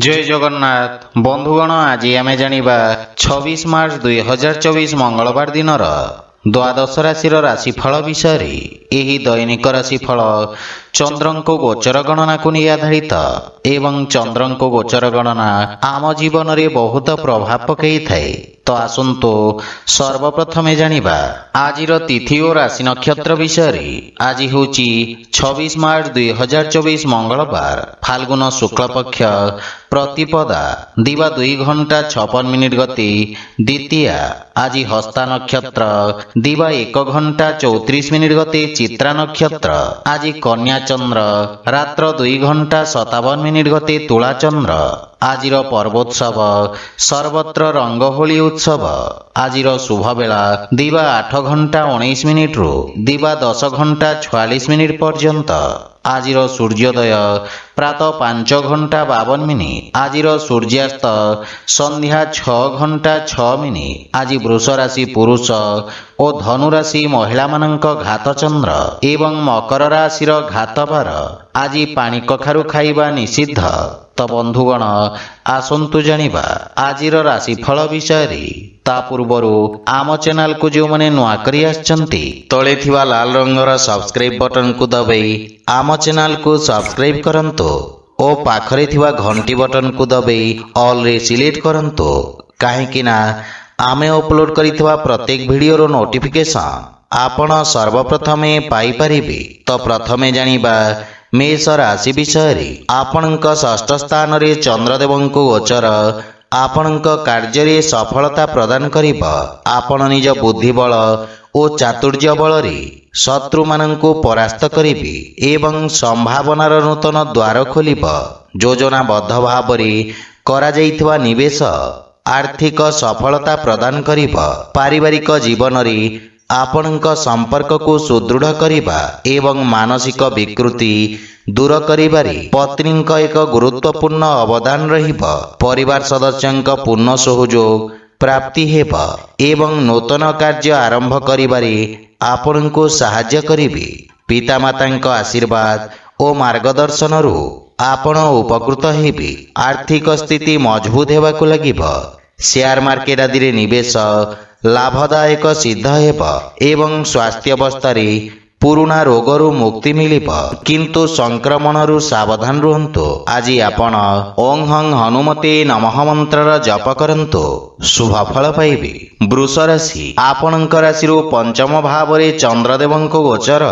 ଜୟ ଜଗନ୍ନାଥ ବନ୍ଧୁଗଣ ଆଜି ଆମେ ଜାଣିବା ଛବିଶ ମାର୍ଚ୍ଚ ଦୁଇ ହଜାର ଚବିଶ ମଙ୍ଗଳବାର ଦିନର ଦ୍ୱାଦଶ ରାଶିର ରାଶିଫଳ ବିଷୟରେ ଏହି ଦୈନିକ ରାଶିଫଳ ಚಂದ್ರಂಕ ಗೋಚರ ಗಣನಾಕು ନେଇ ଆଧାରିତ ଏବଂ ଚନ୍ଦ୍ରଙ୍କ ଗୋଚର ଗଣନା ଆମ ଜୀବନରେ ବହୁତ ପ୍ରଭାବ ପକାଇଥାଏ ତ ଆସନ୍ତୁ ସର୍ବପ୍ରଥମେ ଜାଣିବା ଆଜିର ତିଥି ଓ ରାଶି ନକ୍ଷତ୍ର ବିଷୟରେ ଆଜି ହେଉଛି ଛବିଶ ମାର୍ଚ୍ଚ ଦୁଇ ହଜାର ଚବିଶ ମଙ୍ଗଳବାର ଫାଲ୍ଗୁନ ଶୁକ୍ଳପକ୍ଷ ପ୍ରତିପଦା ଦିବା ଦୁଇ ଘଣ୍ଟା ଛପନ ମିନିଟ୍ ଗତି ଦ୍ୱିତୀୟା ଆଜି ହସ୍ତା ନକ୍ଷତ୍ର ଦିବା ଏକ ଘଣ୍ଟା ଚଉତିରିଶ ମିନିଟ୍ ଗତି ଚିତ୍ରା ନକ୍ଷତ୍ର ଆଜି କନ୍ୟା चन्द्र रात्र दुई घंटा सतावन मिनिट गति तुला चन्द्र आज पर्वोत्सव सर्वत्र रङ्गोली उत्सव आज र शुभ बेला दिन्टा उन्स दिवा रु घंटा छयास मिनिट पर्न्त ଆଜିର ସୂର୍ଯ୍ୟୋଦୟ ପ୍ରାତଃ ପାଞ୍ଚ ଘଣ୍ଟା ବାବନ ମିନିଟ୍ ଆଜିର ସୂର୍ଯ୍ୟାସ୍ତ ସନ୍ଧ୍ୟା ଛଅ ଘଣ୍ଟା ଛଅ ମିନିଟ୍ ଆଜି ବୃଷ ରାଶି ପୁରୁଷ ଓ ଧନୁରାଶି ମହିଳାମାନଙ୍କ ଘାତ ଚନ୍ଦ୍ର ଏବଂ ମକର ରାଶିର ଘାତ ବାର ଆଜି ପାଣି କଖାରୁ ଖାଇବା ନିଷିଦ୍ଧ ତ ବନ୍ଧୁଗଣ ଆସନ୍ତୁ ଜାଣିବା ଆଜିର ରାଶିଫଳ ବିଷୟରେ ता पूर्व आम च्यानेको जो भने नसि त लाल रंग सब्सक्राइब को दबै आम को सब्सक्राइब गरु बटन घन्टी बटनको ऑल रे सिलेक्ट गरु आमे अपलोड गरि प्रत्येक भिडियो नोटिफिकेसन सर्वप्रथमे सर्वप्रथम तो प्रथमे जानिबा मेष राशि विषयले आपण् ष रे चन्द्रदेव गोचर ଆପଣଙ୍କ କାର୍ଯ୍ୟରେ ସଫଳତା ପ୍ରଦାନ କରିବ ଆପଣ ନିଜ ବୁଦ୍ଧିବଳ ଓ ଚାତୁର୍ଯ୍ୟ ବଳରେ ଶତ୍ରୁମାନଙ୍କୁ ପରାସ୍ତ କରିବି ଏବଂ ସମ୍ଭାବନାର ନୂତନ ଦ୍ୱାର ଖୋଲିବ ଯୋଜନାବଦ୍ଧ ଭାବରେ କରାଯାଇଥିବା ନିବେଶ ଆର୍ଥିକ ସଫଳତା ପ୍ରଦାନ କରିବ ପାରିବାରିକ ଜୀବନରେ सम्पर्कु सुद मानसिक विकृति दूर दूरे पत्नीको एक गुत्वपूर्ण अवदान र सदस्य पूर्ण सहयोग प्राप्ति एवं नूतन कार्य आरम्भ गरे आपण गरे पितामाता आशीर्वाद मार्गदर्शन रु आप उपकृत हो आर्थिक स्थिति मजबूत मजबुत हुेयर मार्केट आदि नवेश ଲାଭଦାୟକ ସିଦ୍ଧ ହେବ ଏବଂ ସ୍ୱାସ୍ଥ୍ୟବସ୍ଥାରେ ପୁରୁଣା ରୋଗରୁ ମୁକ୍ତି ମିଳିବ କିନ୍ତୁ ସଂକ୍ରମଣରୁ ସାବଧାନ ରୁହନ୍ତୁ ଆଜି ଆପଣ ଓଂ ହଂ ହନୁମତି ନମଃ ମନ୍ତ୍ରର ଜପ କରନ୍ତୁ ଶୁଭଫଳ ପାଇବେ ବୃଷ ରାଶି ଆପଣଙ୍କ ରାଶିରୁ ପଞ୍ଚମ ଭାବରେ ଚନ୍ଦ୍ରଦେବଙ୍କୁ ଗୋଚର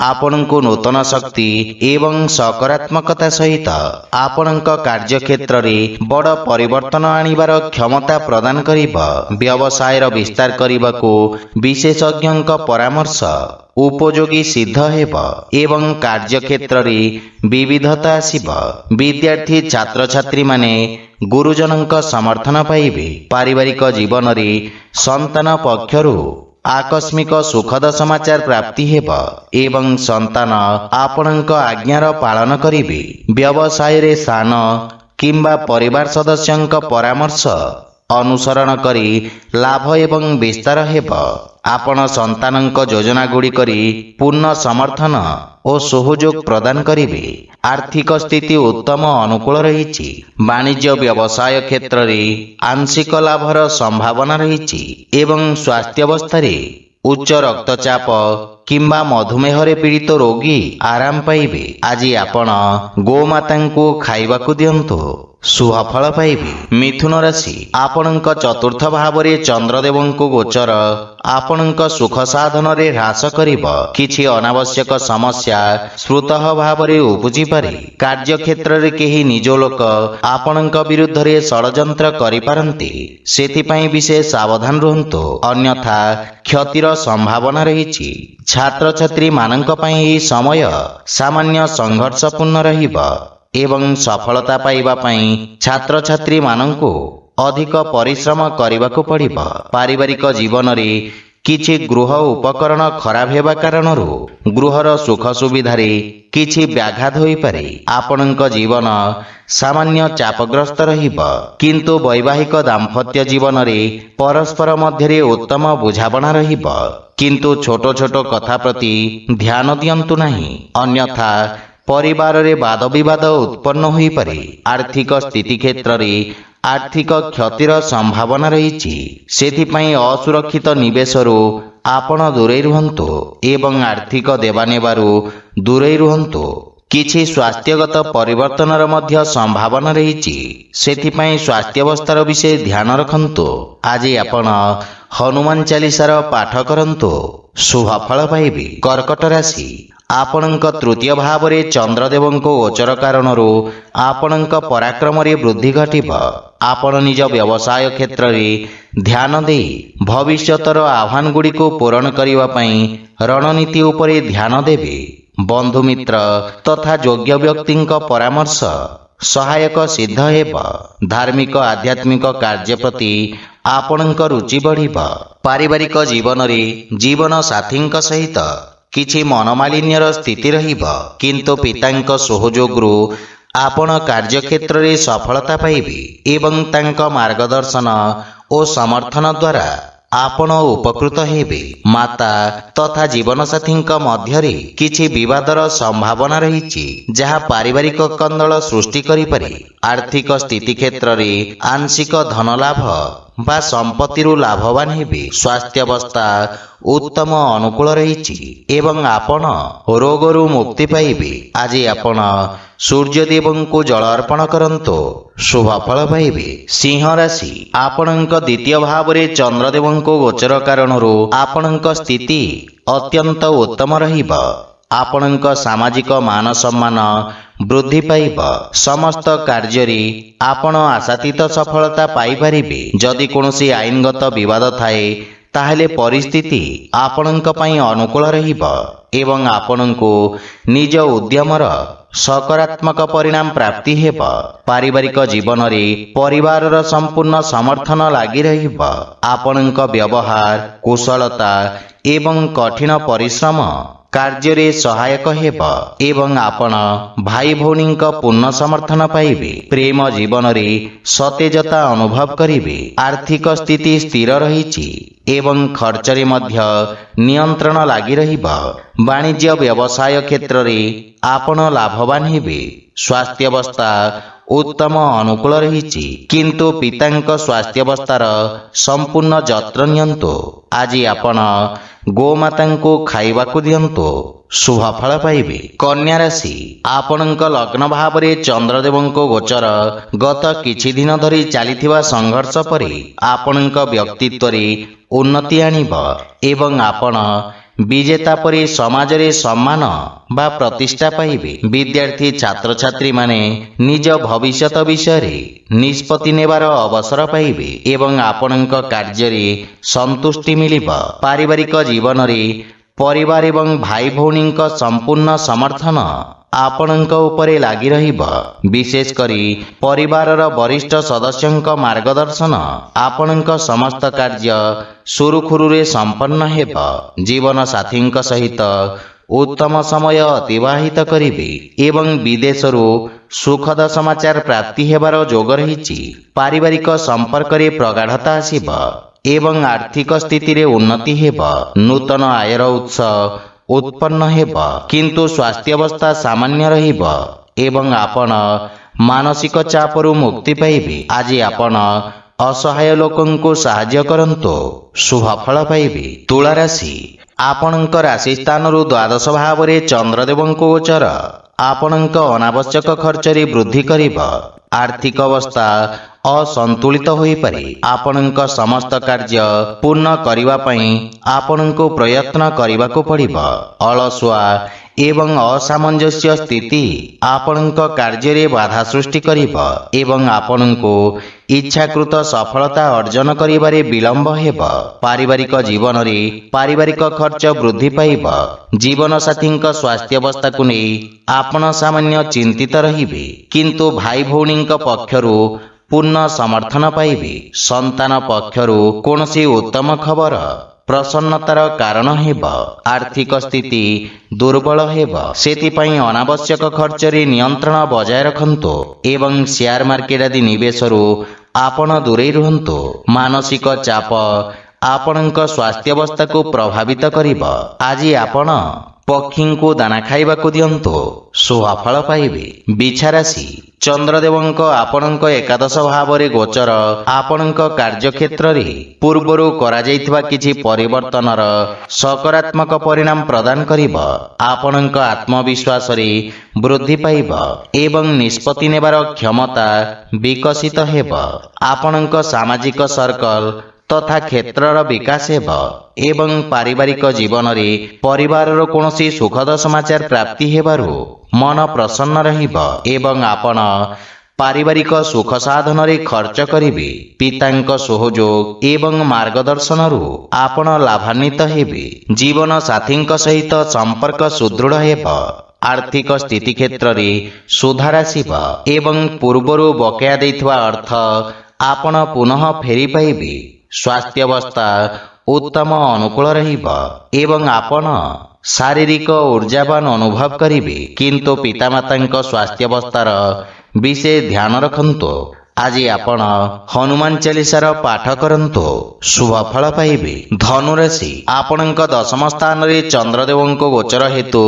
पण नूतन शक्ति एवं सकारात्मकता सहित आपण् कार्ये बड पर्तन आणवार क्षमता प्रदान गरवसयर विस्तार गरेको विशेषज्ञको परामर्श उपयोगी सिद्ध एवं कार्येत्र बिविधता छात्र विद्यथी छैन गुजनको समर्थन पाइबे पारिवारिक जीवनले सन्त पक्षहरू ଆକସ୍ମିକ ସୁଖଦ ସମାଚାର ପ୍ରାପ୍ତି ହେବ ଏବଂ ସନ୍ତାନ ଆପଣଙ୍କ ଆଜ୍ଞାର ପାଳନ କରିବେ ବ୍ୟବସାୟରେ ସ୍ଥାନ କିମ୍ବା ପରିବାର ସଦସ୍ୟଙ୍କ ପରାମର୍ଶ ଅନୁସରଣ କରି ଲାଭ ଏବଂ ବିସ୍ତାର ହେବ ଆପଣ ସନ୍ତାନଙ୍କ ଯୋଜନାଗୁଡ଼ିକରି ପୂର୍ଣ୍ଣ ସମର୍ଥନ ଓ ସହଯୋଗ ପ୍ରଦାନ କରିବେ ଆର୍ଥିକ ସ୍ଥିତି ଉତ୍ତମ ଅନୁକୂଳ ରହିଛି ବାଣିଜ୍ୟ ବ୍ୟବସାୟ କ୍ଷେତ୍ରରେ ଆଂଶିକ ଲାଭର ସମ୍ଭାବନା ରହିଛି ଏବଂ ସ୍ୱାସ୍ଥ୍ୟାବସ୍ଥାରେ ଉଚ୍ଚ ରକ୍ତଚାପ କିମ୍ବା ମଧୁମେହରେ ପୀଡ଼ିତ ରୋଗୀ ଆରାମ ପାଇବେ ଆଜି ଆପଣ ଗୋମାତାଙ୍କୁ ଖାଇବାକୁ ଦିଅନ୍ତୁ ସୁଫଳ ପାଇବେ ମିଥୁନ ରାଶି ଆପଣଙ୍କ ଚତୁର୍ଥ ଭାବରେ ଚନ୍ଦ୍ରଦେବଙ୍କୁ ଗୋଚର ଆପଣଙ୍କ ସୁଖ ସାଧନରେ ହ୍ରାସ କରିବ କିଛି ଅନାବଶ୍ୟକ ସମସ୍ୟା ସ୍ମୃତ ଭାବରେ ଉପୁଜିପାରେ କାର୍ଯ୍ୟକ୍ଷେତ୍ରରେ କେହି ନିଜ ଲୋକ ଆପଣଙ୍କ ବିରୁଦ୍ଧରେ ଷଡ଼ଯନ୍ତ୍ର କରିପାରନ୍ତି ସେଥିପାଇଁ ବିଶେଷ ସାବଧାନ ରୁହନ୍ତୁ ଅନ୍ୟଥା କ୍ଷତିର ସମ୍ଭାବନା ରହିଛି ଛାତ୍ରଛାତ୍ରୀମାନଙ୍କ ପାଇଁ ଏହି ସମୟ ସାମାନ୍ୟ ସଂଘର୍ଷପୂର୍ଣ୍ଣ ରହିବ ଏବଂ ସଫଳତା ପାଇବା ପାଇଁ ଛାତ୍ରଛାତ୍ରୀମାନଙ୍କୁ ଅଧିକ ପରିଶ୍ରମ କରିବାକୁ ପଡ଼ିବ ପାରିବାରିକ ଜୀବନରେ କିଛି ଗୃହ ଉପକରଣ ଖରାପ ହେବା କାରଣରୁ ଗୃହର ସୁଖ ସୁବିଧାରେ କିଛି ବ୍ୟାଘାତ ହୋଇପାରେ ଆପଣଙ୍କ ଜୀବନ ସାମାନ୍ୟ ଚାପଗ୍ରସ୍ତ ରହିବ କିନ୍ତୁ ବୈବାହିକ ଦାମ୍ପତ୍ୟ ଜୀବନରେ ପରସ୍ପର ମଧ୍ୟରେ ଉତ୍ତମ ବୁଝାମଣା ରହିବ କିନ୍ତୁ ଛୋଟ ଛୋଟ କଥା ପ୍ରତି ଧ୍ୟାନ ଦିଅନ୍ତୁ ନାହିଁ ଅନ୍ୟଥା ପରିବାରରେ ବାଦବିବାଦ ଉତ୍ପନ୍ନ ହୋଇପାରେ ଆର୍ଥିକ ସ୍ଥିତି କ୍ଷେତ୍ରରେ ଆର୍ଥିକ କ୍ଷତିର ସମ୍ଭାବନା ରହିଛି ସେଥିପାଇଁ ଅସୁରକ୍ଷିତ ନିବେଶରୁ ଆପଣ ଦୂରେଇ ରୁହନ୍ତୁ ଏବଂ ଆର୍ଥିକ ଦେବାନେବାରୁ ଦୂରେଇ ରୁହନ୍ତୁ କିଛି ସ୍ୱାସ୍ଥ୍ୟଗତ ପରିବର୍ତ୍ତନର ମଧ୍ୟ ସମ୍ଭାବନା ରହିଛି ସେଥିପାଇଁ ସ୍ୱାସ୍ଥ୍ୟାବସ୍ଥାର ବିଷୟ ଧ୍ୟାନ ରଖନ୍ତୁ ଆଜି ଆପଣ ହନୁମାନ ଚାଲିସାର ପାଠ କରନ୍ତୁ ଶୁଭଫଳ ପାଇବେ କର୍କଟ ରାଶି ଆପଣଙ୍କ ତୃତୀୟ ଭାବରେ ଚନ୍ଦ୍ରଦେବଙ୍କ ଗୋଚର କାରଣରୁ ଆପଣଙ୍କ ପରାକ୍ରମରେ ବୃଦ୍ଧି ଘଟିବ ଆପଣ ନିଜ ବ୍ୟବସାୟ କ୍ଷେତ୍ରରେ ଧ୍ୟାନ ଦେଇ ଭବିଷ୍ୟତର ଆହ୍ୱାନଗୁଡ଼ିକୁ ପୂରଣ କରିବା ପାଇଁ ରଣନୀତି ଉପରେ ଧ୍ୟାନ ଦେବେ ବନ୍ଧୁମିତ୍ର ତଥା ଯୋଗ୍ୟ ବ୍ୟକ୍ତିଙ୍କ ପରାମର୍ଶ ସହାୟକ ସିଦ୍ଧ ହେବ ଧାର୍ମିକ ଆଧ୍ୟାତ୍ମିକ କାର୍ଯ୍ୟ ପ୍ରତି ଆପଣଙ୍କ ରୁଚି ବଢ଼ିବ ପାରିବାରିକ ଜୀବନରେ ଜୀବନ ସାଥୀଙ୍କ ସହିତ କିଛି ମନମାଳିନ୍ୟର ସ୍ଥିତି ରହିବ କିନ୍ତୁ ପିତାଙ୍କ ସହଯୋଗରୁ ଆପଣ କାର୍ଯ୍ୟକ୍ଷେତ୍ରରେ ସଫଳତା ପାଇବେ ଏବଂ ତାଙ୍କ ମାର୍ଗଦର୍ଶନ ଓ ସମର୍ଥନ ଦ୍ୱାରା ଆପଣ ଉପକୃତ ହେବେ ମାତା ତଥା ଜୀବନସାଥୀଙ୍କ ମଧ୍ୟରେ କିଛି ବିବାଦର ସମ୍ଭାବନା ରହିଛି ଯାହା ପାରିବାରିକ କନ୍ଦଳ ସୃଷ୍ଟି କରିପାରେ ଆର୍ଥିକ ସ୍ଥିତି କ୍ଷେତ୍ରରେ ଆଂଶିକ ଧନଲାଭ ବା ସମ୍ପତ୍ତିରୁ ଲାଭବାନ ହେବେ ସ୍ୱାସ୍ଥ୍ୟାବସ୍ଥା ଉତ୍ତମ ଅନୁକୂଳ ରହିଛି ଏବଂ ଆପଣ ରୋଗରୁ ମୁକ୍ତି ପାଇବେ ଆଜି ଆପଣ ସୂର୍ଯ୍ୟଦେବଙ୍କୁ ଜଳ ଅର୍ପଣ କରନ୍ତୁ ଶୁଭଫଳ ପାଇବେ ସିଂହ ରାଶି ଆପଣଙ୍କ ଦ୍ୱିତୀୟ ଭାବରେ ଚନ୍ଦ୍ରଦେବଙ୍କୁ ଗୋଚର କାରଣରୁ ଆପଣଙ୍କ ସ୍ଥିତି ଅତ୍ୟନ୍ତ ଉତ୍ତମ ରହିବ ଆପଣଙ୍କ ସାମାଜିକ ମାନସମ୍ମାନ ବୃଦ୍ଧି ପାଇବ ସମସ୍ତ କାର୍ଯ୍ୟରେ ଆପଣ ଆଶାତୀତ ସଫଳତା ପାଇପାରିବେ ଯଦି କୌଣସି ଆଇନଗତ ବିବାଦ ଥାଏ ତାହେଲେ ପରିସ୍ଥିତି ଆପଣଙ୍କ ପାଇଁ ଅନୁକୂଳ ରହିବ ଏବଂ ଆପଣଙ୍କୁ ନିଜ ଉଦ୍ୟମର ସକାରାତ୍ମକ ପରିଣାମ ପ୍ରାପ୍ତି ହେବ ପାରିବାରିକ ଜୀବନରେ ପରିବାରର ସମ୍ପୂର୍ଣ୍ଣ ସମର୍ଥନ ଲାଗି ରହିବ ଆପଣଙ୍କ ବ୍ୟବହାର କୁଶଳତା ଏବଂ କଠିନ ପରିଶ୍ରମ କାର୍ଯ୍ୟରେ ସହାୟକ ହେବ ଏବଂ ଆପଣ ଭାଇ ଭଉଣୀଙ୍କ ପୂର୍ଣ୍ଣ ସମର୍ଥନ ପାଇବେ ପ୍ରେମ ଜୀବନରେ ସତେଜତା ଅନୁଭବ କରିବେ ଆର୍ଥିକ ସ୍ଥିତି ସ୍ଥିର ରହିଛି ଏବଂ ଖର୍ଚ୍ଚରେ ମଧ୍ୟ ନିୟନ୍ତ୍ରଣ ଲାଗି ରହିବ ବାଣିଜ୍ୟ ବ୍ୟବସାୟ କ୍ଷେତ୍ରରେ ଆପଣ ଲାଭବାନ ହେବେ ସ୍ୱାସ୍ଥ୍ୟବସ୍ଥା ଉତ୍ତମ ଅନୁକୂଳ ରହିଛି କିନ୍ତୁ ପିତାଙ୍କ ସ୍ୱାସ୍ଥ୍ୟବସ୍ଥାର ସମ୍ପୂର୍ଣ୍ଣ ଯତ୍ନ ନିଅନ୍ତୁ ଆଜି ଆପଣ ଗୋମାତାଙ୍କୁ ଖାଇବାକୁ ଦିଅନ୍ତୁ ଶୁଭଫଳ ପାଇବେ କନ୍ୟା ରାଶି ଆପଣଙ୍କ ଲଗ୍ନ ଭାବରେ ଚନ୍ଦ୍ରଦେବଙ୍କ ଗୋଚର ଗତ କିଛି ଦିନ ଧରି ଚାଲିଥିବା ସଂଘର୍ଷ ପରେ ଆପଣଙ୍କ ବ୍ୟକ୍ତିତ୍ୱରେ ଉନ୍ନତି ଆଣିବ ଏବଂ ଆପଣ ବିଜେତା ପରି ସମାଜରେ ସମ୍ମାନ ବା ପ୍ରତିଷ୍ଠା ପାଇବେ ବିଦ୍ୟାର୍ଥୀ ଛାତ୍ରଛାତ୍ରୀମାନେ ନିଜ ଭବିଷ୍ୟତ ବିଷୟରେ ନିଷ୍ପତ୍ତି ନେବାର ଅବସର ପାଇବେ ଏବଂ ଆପଣଙ୍କ କାର୍ଯ୍ୟରେ ସନ୍ତୁଷ୍ଟି ମିଳିବ ପାରିବାରିକ ଜୀବନରେ परिवार भाई भौ सम्पूर्ण समर्थन लागि लागिरह विशेष गरी परिवार वरिष्ठ सदस्य मर्गदर्शन समस्त कार्य सम्पन्न हे जीवन साथी सहित उत्तम समय विवाहित করিবে এবং বিদেশৰ সুখদ সমাচার প্ৰাপ্তি হেবাৰ যোগ ৰহীচি পৰিয়ালিক সম্পৰ্কৰ প্ৰগাঢ়তা আহিব এবং আৰ্থিক স্থিতিৰে উন্নতি হেবা নুতন আয়েৰ উৎস উৎপন্ন হেবা কিন্তু স্বাস্থ্যৱস্থা সামান্য ৰহিব এবং आपण মানসিক চাপৰো মুক্তি পাইবি আজি आपण অসহায় লোকক সহায় কৰন্ত সুফল পাইবি তুলা ৰাশি ଆପଣଙ୍କ ରାଶି ସ୍ଥାନରୁ ଦ୍ୱାଦଶ ଭାବରେ ଚନ୍ଦ୍ରଦେବଙ୍କୁ ଗୋଚର ଆପଣଙ୍କ ଅନାବଶ୍ୟକ ଖର୍ଚ୍ଚରେ ବୃଦ୍ଧି କରିବ ଆର୍ଥିକ ଅବସ୍ଥା ଅସନ୍ତୁଳିତ ହୋଇପାରେ ଆପଣଙ୍କ ସମସ୍ତ କାର୍ଯ୍ୟ ପୂର୍ଣ୍ଣ କରିବା ପାଇଁ ଆପଣଙ୍କୁ ପ୍ରୟତ୍ନ କରିବାକୁ ପଡ଼ିବ ଅଳସୁଆ ଏବଂ ଅସାମଞ୍ଜସ୍ୟ ସ୍ଥିତି ଆପଣଙ୍କ କାର୍ଯ୍ୟରେ ବାଧା ସୃଷ୍ଟି କରିବ ଏବଂ ଆପଣଙ୍କୁ ଇଚ୍ଛାକୃତ ସଫଳତା ଅର୍ଜନ କରିବାରେ ବିଳମ୍ବ ହେବ ପାରିବାରିକ ଜୀବନରେ ପାରିବାରିକ ଖର୍ଚ୍ଚ ବୃଦ୍ଧି ପାଇବ ଜୀବନସାଥୀଙ୍କ ସ୍ୱାସ୍ଥ୍ୟବସ୍ଥାକୁ ନେଇ ଆପଣ ସାମାନ୍ୟ ଚିନ୍ତିତ ରହିବେ କିନ୍ତୁ ଭାଇ ଭଉଣୀଙ୍କ ପକ୍ଷରୁ ପୂର୍ଣ୍ଣ ସମର୍ଥନ ପାଇବେ ସନ୍ତାନ ପକ୍ଷରୁ କୌଣସି ଉତ୍ତମ ଖବର ପ୍ରସନ୍ନତାର କାରଣ ହେବ ଆର୍ଥିକ ସ୍ଥିତି ଦୁର୍ବଳ ହେବ ସେଥିପାଇଁ ଅନାବଶ୍ୟକ ଖର୍ଚ୍ଚରେ ନିୟନ୍ତ୍ରଣ ବଜାୟ ରଖନ୍ତୁ ଏବଂ ସେୟାର ମାର୍କେଟ ଆଦି ନିବେଶରୁ ଆପଣ ଦୂରେଇ ରୁହନ୍ତୁ ମାନସିକ ଚାପ ଆପଣଙ୍କ ସ୍ୱାସ୍ଥ୍ୟବସ୍ଥାକୁ ପ୍ରଭାବିତ କରିବ ଆଜି ଆପଣ ପକ୍ଷୀଙ୍କୁ ଦାନା ଖାଇବାକୁ ଦିଅନ୍ତୁ ସୁହାଫଳ ପାଇବେ ବିଛାରାଶି ଚନ୍ଦ୍ରଦେବଙ୍କ ଆପଣଙ୍କ ଏକାଦଶ ଭାବରେ ଗୋଚର ଆପଣଙ୍କ କାର୍ଯ୍ୟକ୍ଷେତ୍ରରେ ପୂର୍ବରୁ କରାଯାଇଥିବା କିଛି ପରିବର୍ତ୍ତନର ସକାରାତ୍ମକ ପରିଣାମ ପ୍ରଦାନ କରିବ ଆପଣଙ୍କ ଆତ୍ମବିଶ୍ୱାସରେ ବୃଦ୍ଧି ପାଇବ ଏବଂ ନିଷ୍ପତ୍ତି ନେବାର କ୍ଷମତା ବିକଶିତ ହେବ ଆପଣଙ୍କ ସାମାଜିକ ସର୍କଲ ତଥା କ୍ଷେତ୍ରର ବିକାଶ ହେବ ଏବଂ ପାରିବାରିକ ଜୀବନରେ ପରିବାରର କୌଣସି ସୁଖଦ ସମାଚାର ପ୍ରାପ୍ତି ହେବାରୁ ମନ ପ୍ରସନ୍ନ ରହିବ ଏବଂ ଆପଣ ପାରିବାରିକ ସୁଖ ସାଧନରେ ଖର୍ଚ୍ଚ କରିବେ ପିତାଙ୍କ ସହଯୋଗ ଏବଂ ମାର୍ଗଦର୍ଶନରୁ ଆପଣ ଲାଭାନ୍ୱିତ ହେବେ ଜୀବନ ସାଥୀଙ୍କ ସହିତ ସମ୍ପର୍କ ସୁଦୃଢ଼ ହେବ ଆର୍ଥିକ ସ୍ଥିତି କ୍ଷେତ୍ରରେ ସୁଧାର ଆସିବ ଏବଂ ପୂର୍ବରୁ ବକେୟା ଦେଇଥିବା ଅର୍ଥ ଆପଣ ପୁନଃ ଫେରିପାଇବେ ସ୍ୱାସ୍ଥ୍ୟାବସ୍ଥା ଉତ୍ତମ ଅନୁକୂଳ ରହିବ ଏବଂ ଆପଣ ଶାରୀରିକ ଉର୍ଜାବାନ ଅନୁଭବ କରିବେ କିନ୍ତୁ ପିତାମାତାଙ୍କ ସ୍ୱାସ୍ଥ୍ୟାବସ୍ଥାର ବିଶେଷ ଧ୍ୟାନ ରଖନ୍ତୁ ଆଜି ଆପଣ ହନୁମାନ ଚାଳିଶାର ପାଠ କରନ୍ତୁ ଶୁଭଫଳ ପାଇବେ ଧନୁରାଶି ଆପଣଙ୍କ ଦଶମ ସ୍ଥାନରେ ଚନ୍ଦ୍ରଦେବଙ୍କ ଗୋଚର ହେତୁ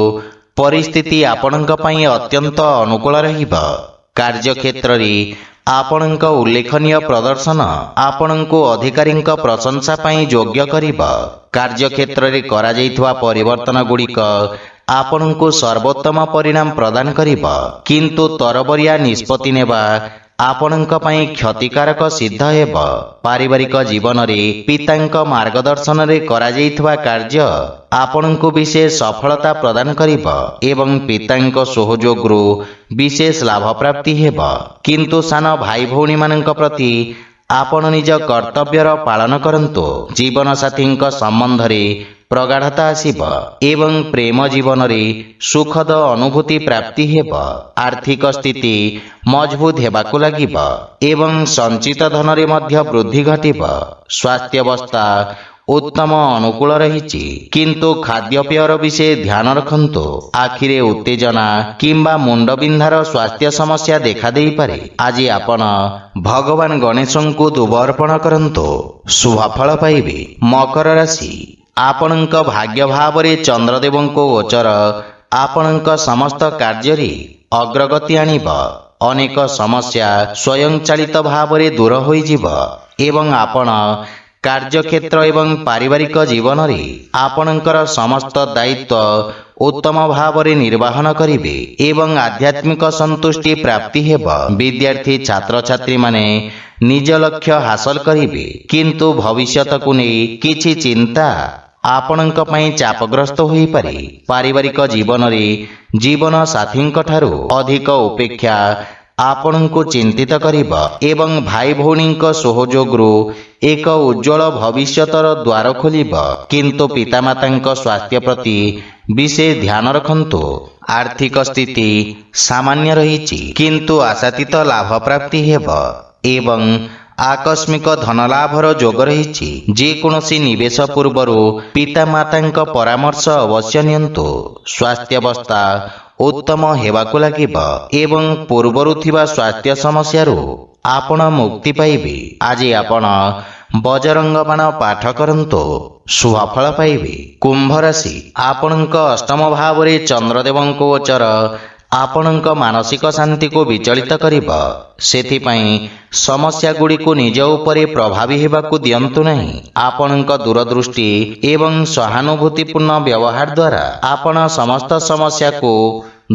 ପରିସ୍ଥିତି ଆପଣଙ୍କ ପାଇଁ ଅତ୍ୟନ୍ତ ଅନୁକୂଳ ରହିବ କାର୍ଯ୍ୟକ୍ଷେତ୍ରରେ ଆପଣଙ୍କ ଉଲ୍ଲେଖନୀୟ ପ୍ରଦର୍ଶନ ଆପଣଙ୍କୁ ଅଧିକାରୀଙ୍କ ପ୍ରଶଂସା ପାଇଁ ଯୋଗ୍ୟ କରିବ କାର୍ଯ୍ୟକ୍ଷେତ୍ରରେ କରାଯାଇଥିବା ପରିବର୍ତ୍ତନଗୁଡ଼ିକ ଆପଣଙ୍କୁ ସର୍ବୋତ୍ତମ ପରିଣାମ ପ୍ରଦାନ କରିବ କିନ୍ତୁ ତରବରିଆ ନିଷ୍ପତ୍ତି ନେବା ଆପଣଙ୍କ ପାଇଁ କ୍ଷତିକାରକ ସିଦ୍ଧ ହେବ ପାରିବାରିକ ଜୀବନରେ ପିତାଙ୍କ ମାର୍ଗଦର୍ଶନରେ କରାଯାଇଥିବା କାର୍ଯ୍ୟ ଆପଣଙ୍କୁ ବିଶେଷ ସଫଳତା ପ୍ରଦାନ କରିବ ଏବଂ ପିତାଙ୍କ ସହଯୋଗରୁ ବିଶେଷ ଲାଭପ୍ରାପ୍ତି ହେବ କିନ୍ତୁ ସାନ ଭାଇ ଭଉଣୀମାନଙ୍କ ପ୍ରତି ଆପଣ ନିଜ କର୍ତ୍ତବ୍ୟର ପାଳନ କରନ୍ତୁ ଜୀବନସାଥୀଙ୍କ ସମ୍ବନ୍ଧରେ ପ୍ରଗାଢ଼ତା ଆସିବ ଏବଂ ପ୍ରେମ ଜୀବନରେ ସୁଖଦ ଅନୁଭୂତି ପ୍ରାପ୍ତି ହେବ ଆର୍ଥିକ ସ୍ଥିତି ମଜବୁତ ହେବାକୁ ଲାଗିବ ଏବଂ ସଞ୍ଚିତ ଧନରେ ମଧ୍ୟ ବୃଦ୍ଧି ଘଟିବ ସ୍ୱାସ୍ଥ୍ୟବସ୍ଥା ଉତ୍ତମ ଅନୁକୂଳ ରହିଛି କିନ୍ତୁ ଖାଦ୍ୟପେୟର ବିଷୟ ଧ୍ୟାନ ରଖନ୍ତୁ ଆଖିରେ ଉତ୍ତେଜନା କିମ୍ବା ମୁଣ୍ଡବିନ୍ଧାର ସ୍ୱାସ୍ଥ୍ୟ ସମସ୍ୟା ଦେଖାଦେଇପାରେ ଆଜି ଆପଣ ଭଗବାନ ଗଣେଶଙ୍କୁ ଦୁବ ଅର୍ପଣ କରନ୍ତୁ ଶୁଭଫଳ ପାଇବେ ମକର ରାଶି ଆପଣଙ୍କ ଭାଗ୍ୟ ଭାବରେ ଚନ୍ଦ୍ରଦେବଙ୍କୁ ଗୋଚର ଆପଣଙ୍କ ସମସ୍ତ କାର୍ଯ୍ୟରେ ଅଗ୍ରଗତି ଆଣିବ ଅନେକ ସମସ୍ୟା ସ୍ୱୟଂଚାଳିତ ଭାବରେ ଦୂର ହୋଇଯିବ ଏବଂ ଆପଣ କାର୍ଯ୍ୟକ୍ଷେତ୍ର ଏବଂ ପାରିବାରିକ ଜୀବନରେ ଆପଣଙ୍କର ସମସ୍ତ ଦାୟିତ୍ୱ ଉତ୍ତମ ଭାବରେ ନିର୍ବାହନ କରିବେ ଏବଂ ଆଧ୍ୟାତ୍ମିକ ସନ୍ତୁଷ୍ଟି ପ୍ରାପ୍ତି ହେବ ବିଦ୍ୟାର୍ଥୀ ଛାତ୍ରଛାତ୍ରୀମାନେ ନିଜ ଲକ୍ଷ୍ୟ ହାସଲ କରିବେ କିନ୍ତୁ ଭବିଷ୍ୟତକୁ ନେଇ କିଛି ଚିନ୍ତା ଆପଣଙ୍କ ପାଇଁ ଚାପଗ୍ରସ୍ତ ହୋଇପାରେ ପାରିବାରିକ ଜୀବନରେ ଜୀବନ ସାଥୀଙ୍କଠାରୁ ଅଧିକ ଅପେକ୍ଷା ଆପଣଙ୍କୁ ଚିନ୍ତିତ କରିବ ଏବଂ ଭାଇ ଭଉଣୀଙ୍କ ସହଯୋଗରୁ ଏକ ଉଜ୍ଜଳ ଭବିଷ୍ୟତର ଦ୍ୱାର ଖୋଲିବ କିନ୍ତୁ ପିତାମାତାଙ୍କ ସ୍ୱାସ୍ଥ୍ୟ ପ୍ରତି ବିଶେଷ ଧ୍ୟାନ ରଖନ୍ତୁ ଆର୍ଥିକ ସ୍ଥିତି ସାମାନ୍ୟ ରହିଛି କିନ୍ତୁ ଆଶାତୀତ ଲାଭ ପ୍ରାପ୍ତି ହେବ ଏବଂ ଆକସ୍ମିକ ଧନଲାଭର ଯୋଗ ରହିଛି ଯେକୌଣସି ନିବେଶ ପୂର୍ବରୁ ପିତାମାତାଙ୍କ ପରାମର୍ଶ ଅବଶ୍ୟ ନିଅନ୍ତୁ ସ୍ୱାସ୍ଥ୍ୟାବସ୍ଥା ଉତ୍ତମ ହେବାକୁ ଲାଗିବ ଏବଂ ପୂର୍ବରୁ ଥିବା ସ୍ୱାସ୍ଥ୍ୟ ସମସ୍ୟାରୁ ଆପଣ ମୁକ୍ତି ପାଇବେ ଆଜି ଆପଣ ବଜରଙ୍ଗ ବାଣ ପାଠ କରନ୍ତୁ ଶୁଭଫଳ ପାଇବେ କୁମ୍ଭ ରାଶି ଆପଣଙ୍କ ଅଷ୍ଟମ ଭାବରେ ଚନ୍ଦ୍ରଦେବଙ୍କ ଗୋଚର ଆପଣଙ୍କ ମାନସିକ ଶାନ୍ତିକୁ ବିଚଳିତ କରିବ ସେଥିପାଇଁ ସମସ୍ୟାଗୁଡ଼ିକୁ ନିଜ ଉପରେ ପ୍ରଭାବୀ ହେବାକୁ ଦିଅନ୍ତୁ ନାହିଁ ଆପଣଙ୍କ ଦୂରଦୃଷ୍ଟି ଏବଂ ସହାନୁଭୂତିପୂର୍ଣ୍ଣ ବ୍ୟବହାର ଦ୍ୱାରା ଆପଣ ସମସ୍ତ ସମସ୍ୟାକୁ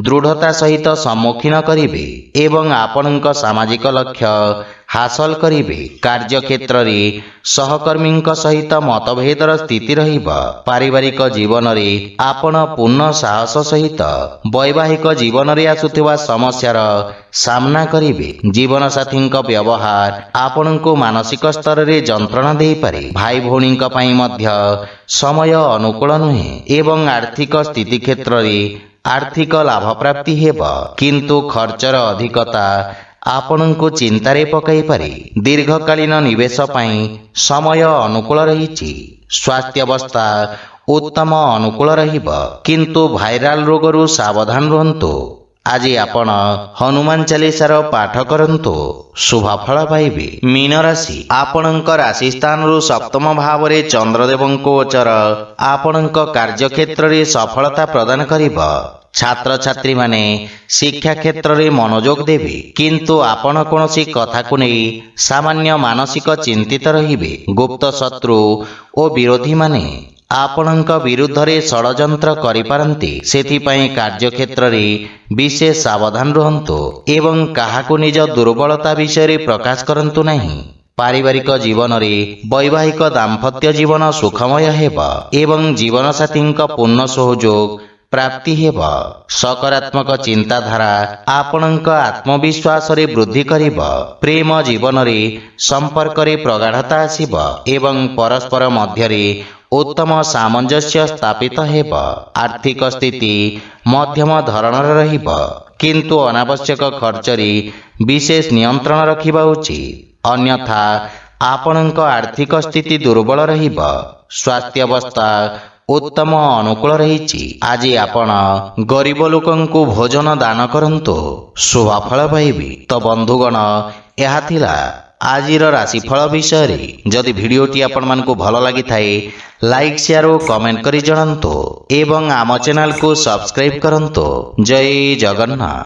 ଦୃଢ଼ତା ସହିତ ସମ୍ମୁଖୀନ କରିବେ ଏବଂ ଆପଣଙ୍କ ସାମାଜିକ ଲକ୍ଷ୍ୟ ହାସଲ କରିବେ କାର୍ଯ୍ୟକ୍ଷେତ୍ରରେ ସହକର୍ମୀଙ୍କ ସହିତ ମତଭେଦର ସ୍ଥିତି ରହିବ ପାରିବାରିକ ଜୀବନରେ ଆପଣ ପୂର୍ଣ୍ଣ ସାହସ ସହିତ ବୈବାହିକ ଜୀବନରେ ଆସୁଥିବା ସମସ୍ୟାର ସାମ୍ନା କରିବେ ଜୀବନସାଥୀଙ୍କ ବ୍ୟବହାର ଆପଣଙ୍କୁ ମାନସିକ ସ୍ତରରେ ଯନ୍ତ୍ରଣା ଦେଇପାରେ ଭାଇ ଭଉଣୀଙ୍କ ପାଇଁ ମଧ୍ୟ ସମୟ ଅନୁକୂଳ ନୁହେଁ ଏବଂ ଆର୍ଥିକ ସ୍ଥିତି କ୍ଷେତ୍ରରେ आर्थिक लाभप्राप्ति खर्चर अधिकता आपणा पकइप दीर्घकालीन समय अनुकूल स्वास्थ्यावस्था उत्तम अनुकूल किन्तु भाइराल रोगहरू सावधान रहन्तु। ଆଜି ଆପଣ ହନୁମାନ ଚାଲିସାର ପାଠ କରନ୍ତୁ ଶୁଭଫଳ ପାଇବେ ମୀନ ରାଶି ଆପଣଙ୍କ ରାଶି ସ୍ଥାନରୁ ସପ୍ତମ ଭାବରେ ଚନ୍ଦ୍ରଦେବଙ୍କୁ ଗୋଚର ଆପଣଙ୍କ କାର୍ଯ୍ୟକ୍ଷେତ୍ରରେ ସଫଳତା ପ୍ରଦାନ କରିବ ଛାତ୍ରଛାତ୍ରୀମାନେ ଶିକ୍ଷା କ୍ଷେତ୍ରରେ ମନୋଯୋଗ ଦେବେ କିନ୍ତୁ ଆପଣ କୌଣସି କଥାକୁ ନେଇ ସାମାନ୍ୟ ମାନସିକ ଚିନ୍ତିତ ରହିବେ ଗୁପ୍ତ ଶତ୍ରୁ ଓ ବିରୋଧୀମାନେ ଆପଣଙ୍କ ବିରୁଦ୍ଧରେ ଷଡ଼ଯନ୍ତ୍ର କରିପାରନ୍ତି ସେଥିପାଇଁ କାର୍ଯ୍ୟକ୍ଷେତ୍ରରେ ବିଶେଷ ସାବଧାନ ରୁହନ୍ତୁ ଏବଂ କାହାକୁ ନିଜ ଦୁର୍ବଳତା ବିଷୟରେ ପ୍ରକାଶ କରନ୍ତୁ ନାହିଁ ପାରିବାରିକ ଜୀବନରେ ବୈବାହିକ ଦାମ୍ପତ୍ୟ ଜୀବନ ସୁଖମୟ ହେବ ଏବଂ ଜୀବନସାଥୀଙ୍କ ପୂର୍ଣ୍ଣ ସହଯୋଗ ପ୍ରାପ୍ତି ହେବ ସକାରାତ୍ମକ ଚିନ୍ତାଧାରା ଆପଣଙ୍କ ଆତ୍ମବିଶ୍ୱାସରେ ବୃଦ୍ଧି କରିବ ପ୍ରେମ ଜୀବନରେ ସମ୍ପର୍କରେ ପ୍ରଗାଢ଼ତା ଆସିବ ଏବଂ ପରସ୍ପର ମଧ୍ୟରେ ଉତ୍ତମ ସାମଞ୍ଜସ୍ୟ ସ୍ଥାପିତ ହେବ ଆର୍ଥିକ ସ୍ଥିତି ମଧ୍ୟମ ଧରଣର ରହିବ କିନ୍ତୁ ଅନାବଶ୍ୟକ ଖର୍ଚ୍ଚରେ ବିଶେଷ ନିୟନ୍ତ୍ରଣ ରଖିବା ଉଚିତ ଅନ୍ୟଥା ଆପଣଙ୍କ ଆର୍ଥିକ ସ୍ଥିତି ଦୁର୍ବଳ ରହିବ ସ୍ୱାସ୍ଥ୍ୟାବସ୍ଥା ଉତ୍ତମ ଅନୁକୂଳ ରହିଛି ଆଜି ଆପଣ ଗରିବ ଲୋକଙ୍କୁ ଭୋଜନ ଦାନ କରନ୍ତୁ ଶୁଭଫଳ ପାଇବି ତ ବନ୍ଧୁଗଣ ଏହା ଥିଲା ଆଜିର ରାଶିଫଳ ବିଷୟରେ ଯଦି ଭିଡ଼ିଓଟି ଆପଣମାନଙ୍କୁ ଭଲ ଲାଗିଥାଏ ଲାଇକ୍ ସେୟାର ଓ କମେଣ୍ଟ କରି ଜଣାନ୍ତୁ ଏବଂ ଆମ ଚ୍ୟାନେଲକୁ ସବସ୍କ୍ରାଇବ୍ କରନ୍ତୁ ଜୟ ଜଗନ୍ନାଥ